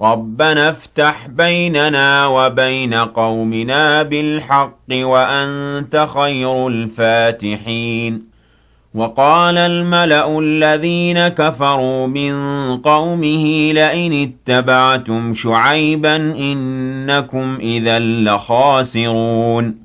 رَبَّنَا افتح بيننا وبين قومنا بالحق وأنت خير الفاتحين وقال الملأ الذين كفروا من قومه لئن اتبعتم شعيبا إنكم إذا لخاسرون